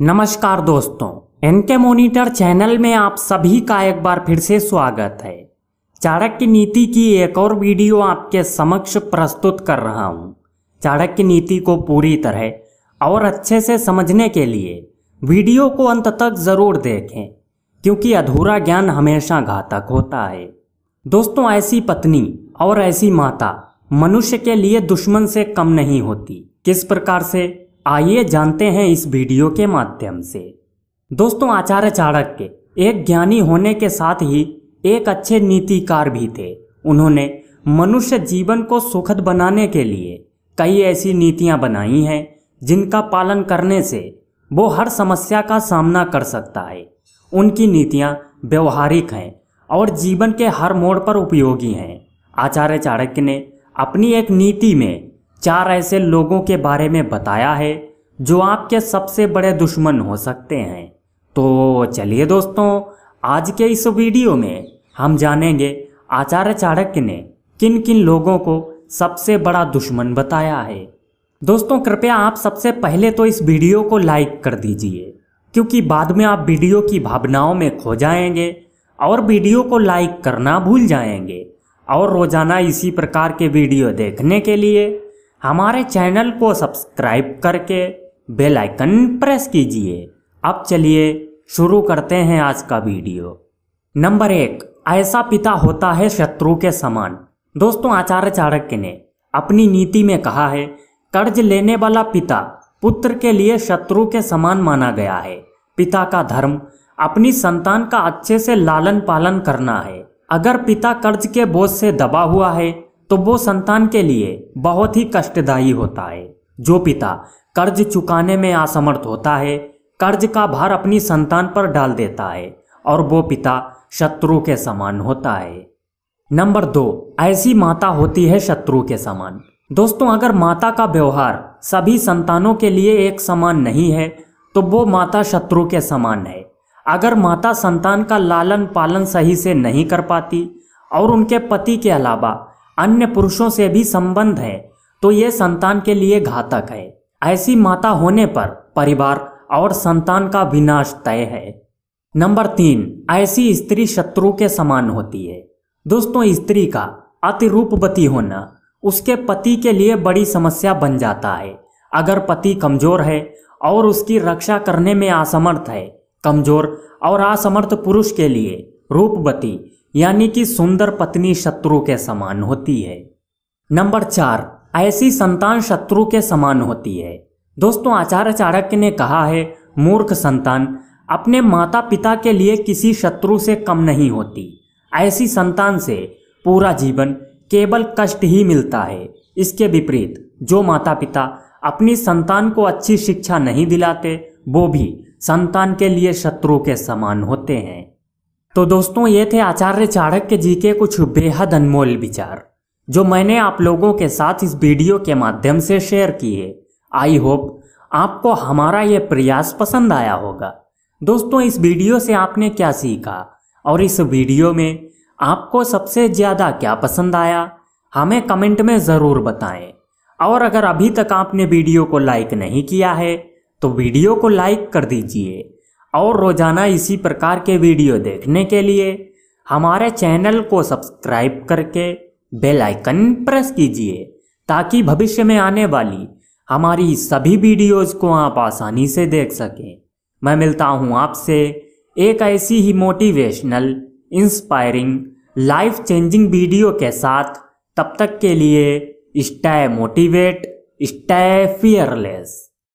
नमस्कार दोस्तों N K monitor channel में आप सभी का एक बार फिर से स्वागत है चाणक्य नीति की एक और वीडियो आपके समक्ष प्रस्तुत कर रहा हूँ चाणक्य नीति को पूरी तरह और अच्छे से समझने के लिए वीडियो को अंत तक जरूर देखें क्योंकि अधूरा ज्ञान हमेशा घातक होता है दोस्तों ऐसी पत्नी और ऐसी माता मनुष्य के लिए दुश्मन से कम नहीं होती किस प्रकार से आइए जानते हैं इस वीडियो के माध्यम से दोस्तों आचार्य चाणक्य एक ज्ञानी होने के साथ ही एक अच्छे नीतिकार भी थे उन्होंने मनुष्य जीवन को सुखद बनाने के लिए कई ऐसी नीतियां बनाई हैं जिनका पालन करने से वो हर समस्या का सामना कर सकता है उनकी नीतियां व्यवहारिक हैं और जीवन के हर मोड़ पर उपयोगी हैं आचार्य चाणक्य ने अपनी एक नीति में चार ऐसे लोगों के बारे में बताया है जो आपके सबसे बड़े दुश्मन हो सकते हैं तो चलिए दोस्तों आज के इस वीडियो में हम जानेंगे आचार्य चाणक्य ने किन किन लोगों को सबसे बड़ा दुश्मन बताया है दोस्तों कृपया आप सबसे पहले तो इस वीडियो को लाइक कर दीजिए क्योंकि बाद में आप वीडियो की भावनाओं में खो जाएंगे और वीडियो को लाइक करना भूल जाएंगे और रोज़ाना इसी प्रकार के वीडियो देखने के लिए हमारे चैनल को सब्सक्राइब करके बेल आइकन प्रेस कीजिए अब चलिए शुरू करते हैं आज का वीडियो नंबर एक ऐसा पिता होता है शत्रु के समान दोस्तों आचार्य चाणक्य ने अपनी नीति में कहा है कर्ज लेने वाला पिता पुत्र के लिए शत्रु के समान माना गया है पिता का धर्म अपनी संतान का अच्छे से लालन पालन करना है अगर पिता कर्ज के बोझ से दबा हुआ है तो वो संतान के लिए बहुत ही कष्टदायी होता है जो पिता कर्ज चुकाने में असमर्थ होता है कर्ज का भार अपनी संतान पर डाल देता है और वो पिता शत्रु के समान होता है नंबर दो ऐसी माता होती है शत्रु के समान दोस्तों अगर माता का व्यवहार सभी संतानों के लिए एक समान नहीं है तो वो माता शत्रु के समान है अगर माता संतान का लालन पालन सही से नहीं कर पाती और उनके पति के अलावा अन्य पुरुषों से भी संबंध है तो ये संतान के लिए घातक है ऐसी माता होने पर परिवार और संतान का विनाश तय है नंबर तीन ऐसी स्त्री शत्रु के समान होती है दोस्तों स्त्री का अति रूपवती होना उसके पति के लिए बड़ी समस्या बन जाता है अगर पति कमजोर है और उसकी रक्षा करने में असमर्थ है कमजोर और असमर्थ पुरुष के लिए रूपवती यानी कि सुंदर पत्नी शत्रु के समान होती है नंबर चार ऐसी संतान शत्रु के समान होती है दोस्तों आचार्य चाणक्य ने कहा है मूर्ख संतान अपने माता पिता के लिए किसी शत्रु से कम नहीं होती ऐसी संतान से पूरा जीवन केवल कष्ट ही मिलता है इसके विपरीत जो माता पिता अपनी संतान को अच्छी शिक्षा नहीं दिलाते वो भी संतान के लिए शत्रु के समान होते हैं तो दोस्तों ये थे आचार्य चाणक्य जी के कुछ बेहद अनमोल विचार जो मैंने आप लोगों के साथ इस वीडियो के माध्यम से शेयर किए आई होप आपको हमारा ये प्रयास पसंद आया होगा दोस्तों इस वीडियो से आपने क्या सीखा और इस वीडियो में आपको सबसे ज़्यादा क्या पसंद आया हमें कमेंट में ज़रूर बताएं और अगर अभी तक आपने वीडियो को लाइक नहीं किया है तो वीडियो को लाइक कर दीजिए और रोज़ाना इसी प्रकार के वीडियो देखने के लिए हमारे चैनल को सब्सक्राइब करके बेल आइकन प्रेस कीजिए ताकि भविष्य में आने वाली हमारी सभी वीडियोस को आप आसानी से देख सकें मैं मिलता हूं आपसे एक ऐसी ही motivational inspiring life changing video के साथ तब तक के लिए स्टे मोटिवेट स्टे फियरलेस